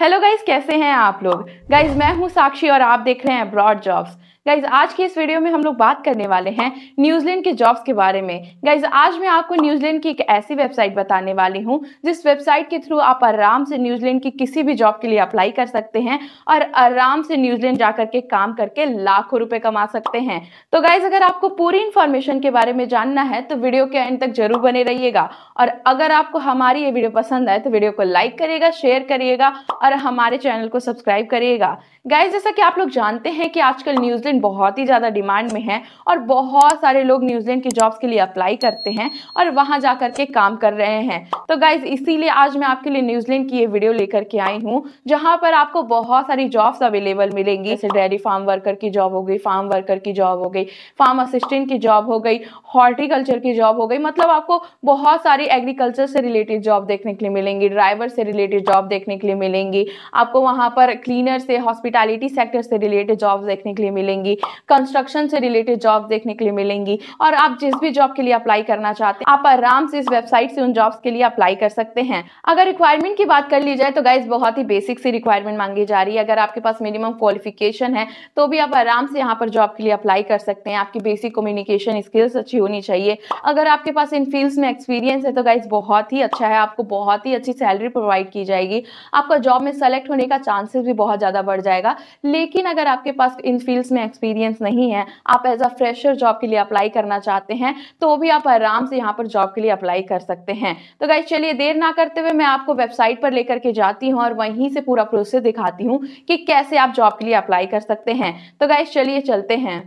hello guys कैसे हैं आप लोग गाइज मैं हूं साक्षी और आप देख रहे हैं ब्रॉड जॉब्स गाइज आज की इस वीडियो में हम लोग बात करने वाले हैं न्यूजीलैंड के जॉब्स के बारे में गाइज आज मैं आपको न्यूजीलैंड की एक ऐसी वेबसाइट बताने वाली हूँ जिस वेबसाइट के थ्रू आप आराम से न्यूजीलैंड की किसी भी जॉब के लिए अप्लाई कर सकते हैं और आराम से न्यूजीलैंड जा करके काम करके लाखों रुपए कमा सकते हैं तो गाइज अगर आपको पूरी इन्फॉर्मेशन के बारे में जानना है तो वीडियो के एंड तक जरूर बने रहिएगा और अगर आपको हमारी ये वीडियो पसंद आए तो वीडियो को लाइक करिएगा शेयर करिएगा और हमारे चैनल को सब्सक्राइब करिएगा गाइज जैसा कि आप लोग जानते हैं कि आजकल न्यूजीलैंड न्यूजीलैंड बहुत ही ज़्यादा डिमांड में है और बहुत सारे लोग न्यूजीलैंड की जॉब्स के लिए अप्लाई करते हैं और वहाँ जा करके काम कर रहे हैं तो गाइज इसीलिए आज मैं आपके लिए न्यूजीलैंड की ये वीडियो लेकर के आई हूँ जहाँ पर आपको बहुत सारी जॉब्स अवेलेबल मिलेंगी जैसे डेयरी फार्म वर्कर की जॉब हो गई फार्म वर्कर की जॉब हो गई फार्म असिस्टेंट की जॉब हो गई हॉर्टिकल्चर की जॉब हो गई मतलब आपको बहुत सारी एग्रीकल्चर से रिलेटेड जॉब देखने के लिए मिलेंगी ड्राइवर से रिलेटेड जॉब देखने के लिए मिलेंगी आपको वहाँ पर क्लीनर से हॉस्पिटैलिटी सेक्टर से रिलेटेड जॉब देखने के लिए मिलेंगी मिलेंगी कंस्ट्रक्शन से रिलेटेड जॉब देखने के लिए मिलेंगी और आप जिस भी जॉब के लिए अप्लाई करना चाहते हैं आप आराम से इस वेबसाइट से उन जॉब्स के लिए अप्लाई कर सकते हैं अगर रिक्वायरमेंट की बात कर ली जाए तो गाइज बहुत ही बेसिक सी रिक्वायरमेंट मांगी जा रही है अगर आपके पास मिनिमम क्वालिफिकेशन है तो भी आप आराम से यहाँ पर जॉब के लिए अप्लाई कर सकते हैं आपकी बेसिक कम्युनिकेशन स्किल्स अच्छी होनी चाहिए अगर आपके पास इन फील्ड्स में एक्सपीरियंस है तो गाइज बहुत ही अच्छा है आपको बहुत ही अच्छी सैलरी प्रोवाइड की जाएगी आपका जॉब में सेलेक्ट होने का चांसेस भी बहुत ज़्यादा बढ़ जाएगा लेकिन अगर आपके पास इन फील्ड्स में एक्सपीरियंस नहीं है आप एज अ फ्रेशर जॉब के लिए अप्लाई करना चाहते हैं तो वो भी आप आराम से यहाँ पर जॉब के लिए अप्लाई कर सकते हैं तो गाइज चलिए देर ना करते हुए मैं आपको वेबसाइट पर लेकर के जाती हूँ और वहीं से पूरा प्रोसेस दिखाती हूँ कि कैसे आप जॉब के लिए अप्लाई कर सकते हैं तो गाइज चलिए चलते हैं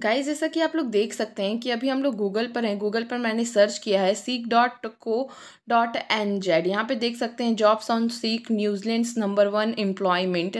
गाइज जैसा कि आप लोग देख सकते हैं कि अभी हम लोग गूगल पर हैं गूगल पर मैंने सर्च किया है सीख dot co dot N Z यहाँ पर देख सकते हैं jobs on Seek New Zealand number one employment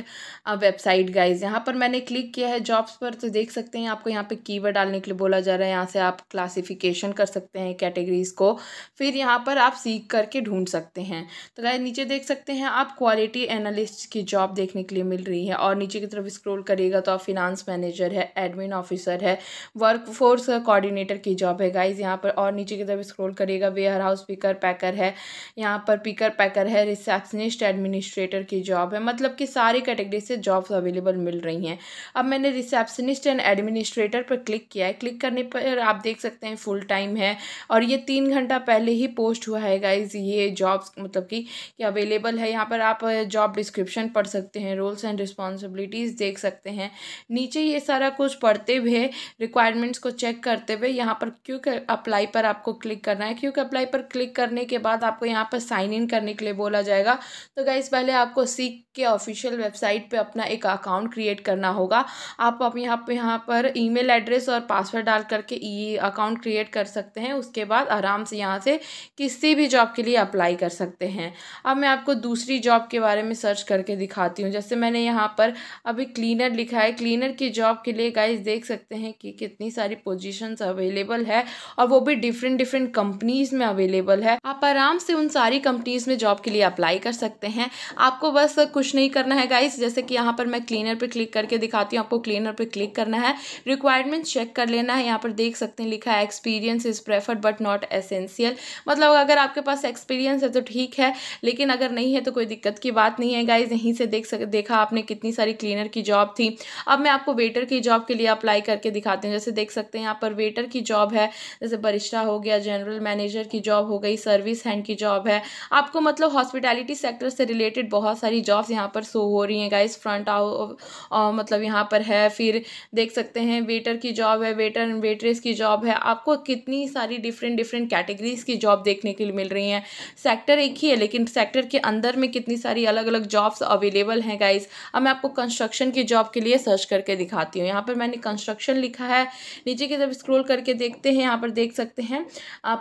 website guys यहाँ पर मैंने क्लिक किया है जॉब्स पर तो देख सकते हैं आपको यहाँ पे कीवर्ड डालने के लिए बोला जा रहा है यहाँ से आप क्लासिफिकेशन कर सकते हैं कैटेगरीज को फिर यहाँ पर आप सीख करके ढूंढ सकते हैं तो गाय नीचे देख सकते हैं आप क्वालिटी एनालिस्ट की जॉब देखने के लिए मिल रही है और नीचे की तरफ स्क्रोल करिएगा तो आप फिनांस मैनेजर है एडमिन ऑफिसर है वर्क फोर्स कोऑर्डिनेटर की जॉब है गाइज यहाँ पर और नीचे की तरफ स्क्रॉल करिएगा वेयर हाउस पिकर पैकर है यहाँ पर पिकर पैकर है रिसेप्शनिस्ट एडमिनिस्ट्रेटर की जॉब है मतलब कि सारी कैटेगरी से जॉब्स अवेलेबल मिल रही हैं अब मैंने रिसेप्शनिस्ट एंड एडमिनिस्ट्रेटर पर क्लिक किया है क्लिक करने पर आप देख सकते हैं फुल टाइम है और ये तीन घंटा पहले ही पोस्ट हुआ है गाइज ये जॉब्स मतलब कि अवेलेबल है यहाँ पर आप जॉब डिस्क्रिप्शन पढ़ सकते हैं रोल्स एंड रिस्पॉन्सिबिलिटीज़ देख सकते हैं नीचे ये सारा कुछ पढ़ते हुए रिक्वायरमेंट्स को चेक करते हुए यहाँ पर क्योंकि अप्लाई पर आपको क्लिक करना है क्योंकि अप्लाई पर क्लिक करने के बाद आपको यहाँ पर साइन इन करने के लिए बोला जाएगा तो गाइज पहले आपको सीख के ऑफिशियल वेबसाइट पे अपना एक अकाउंट क्रिएट करना होगा आप अब यहाँ पर यहाँ पर ईमेल एड्रेस और पासवर्ड डाल करके ई अकाउंट क्रिएट कर सकते हैं उसके बाद आराम से यहाँ से किसी भी जॉब के लिए अप्लाई कर सकते हैं अब मैं आपको दूसरी जॉब के बारे में सर्च करके दिखाती हूँ जैसे मैंने यहाँ पर अभी क्लीनर लिखा है क्लीनर की जॉब के लिए गाइज देख सकते हैं हैं कि कितनी सारी पोजीशंस अवेलेबल है और वो भी डिफरेंट डिफरेंट कंपनीज में अवेलेबल है आप आराम से उन सारी कंपनीज में जॉब के लिए अप्लाई कर सकते हैं आपको बस कुछ नहीं करना है गाइस जैसे कि यहाँ पर मैं क्लीनर पर क्लिक करके दिखाती हूँ आपको क्लीनर पर क्लिक करना है रिक्वायरमेंट चेक कर लेना है यहाँ पर देख सकते हैं लिखा है experience is preferred but not essential मतलब अगर आपके पास एक्सपीरियंस है तो ठीक है लेकिन अगर नहीं है तो कोई दिक्कत की बात नहीं है गाइज यहीं से देख सक देखा आपने कितनी सारी क्लीनर की जॉब थी अब मैं आपको वेटर की जॉब के लिए अप्लाई करके दिखाते हैं जैसे देख सकते हैं यहाँ पर वेटर की जॉब है जैसे बरिश्ता हो गया जनरल मैनेजर की जॉब हो गई सर्विस हैंड की जॉब है आपको मतलब हॉस्पिटैलिटी सेक्टर से रिलेटेड बहुत सारी जॉब्स यहाँ पर शो हो रही हैं गाइस फ्रंट आओ मतलब यहाँ पर है फिर देख सकते हैं वेटर की जॉब है वेटर एंड वेटरेस की जॉब है आपको कितनी सारी डिफरेंट डिफरेंट कैटेगरीज की जॉब देखने के लिए मिल रही हैं सेक्टर एक ही है लेकिन सेक्टर के अंदर में कितनी सारी अलग अलग जॉब्स अवेलेबल हैं गाइज अब मैं आपको कंस्ट्रक्शन की जॉब के लिए सर्च करके दिखाती हूँ यहाँ पर मैंने कंस्ट्रक्शन लिखा है नीचे की तरफ स्क्रोल करके देखते हैं यहाँ पर देख सकते हैं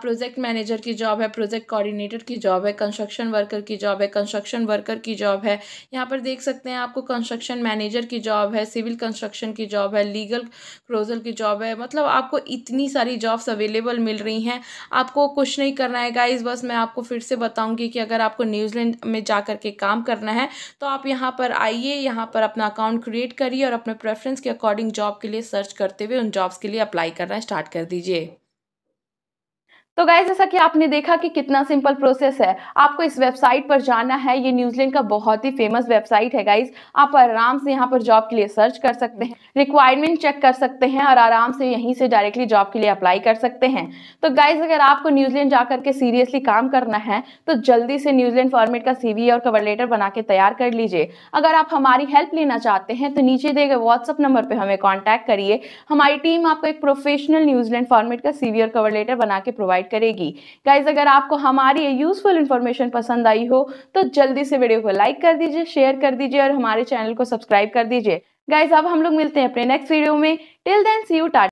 प्रोजेक्ट मैनेजर की जॉब है प्रोजेक्ट कोऑर्डिनेटर की जॉब है कंस्ट्रक्शन वर्कर की जॉब है कंस्ट्रक्शन वर्कर की जॉब है यहाँ पर देख सकते हैं आपको कंस्ट्रक्शन मैनेजर की जॉब है सिविल कंस्ट्रक्शन की जॉब है लीगल क्रोजल की जॉब है मतलब आपको इतनी सारी जॉब्स अवेलेबल मिल रही हैं आपको कुछ नहीं करना है गाइज बस मैं आपको फिर से बताऊंगी कि अगर आपको न्यूजीलैंड में जा के काम करना है तो आप यहाँ पर आइए यहाँ पर अपना अकाउंट क्रिएट करिए और अपने प्रेफरेंस के अकॉर्डिंग जॉब के लिए सर्च कर करते हुए उन जॉब्स के लिए अप्लाई करना स्टार्ट कर दीजिए तो गाइज जैसा कि आपने देखा कि कितना सिंपल प्रोसेस है आपको इस वेबसाइट पर जाना है ये न्यूजीलैंड का बहुत ही फेमस वेबसाइट है गाइज आप आराम से यहाँ पर जॉब के लिए सर्च कर सकते हैं रिक्वायरमेंट चेक कर सकते हैं और आराम से यहीं से डायरेक्टली जॉब के लिए अप्लाई कर सकते हैं तो गाइज अगर आपको न्यूजीलैंड जाकर के सीरियसली काम करना है तो जल्दी से न्यूजीलैंड फॉर्मेट का सीवी और कवर लेटर बना के तैयार कर लीजिए अगर आप हमारी हेल्प लेना चाहते हैं तो नीचे दिए गए व्हाट्सअप नंबर पर हमें कॉन्टैक्ट करिए हमारी टीम आपको एक प्रोफेशनल न्यूजीलैंड फॉर्मेट का सीवी और कवर लेटर बना के प्रोवाइड करेगी गाइज अगर आपको हमारी यूजफुल इन्फॉर्मेशन पसंद आई हो तो जल्दी से वीडियो को लाइक कर दीजिए शेयर कर दीजिए और हमारे चैनल को सब्सक्राइब कर दीजिए गाइज अब हम लोग मिलते हैं अपने नेक्स्ट वीडियो में till then see you Tata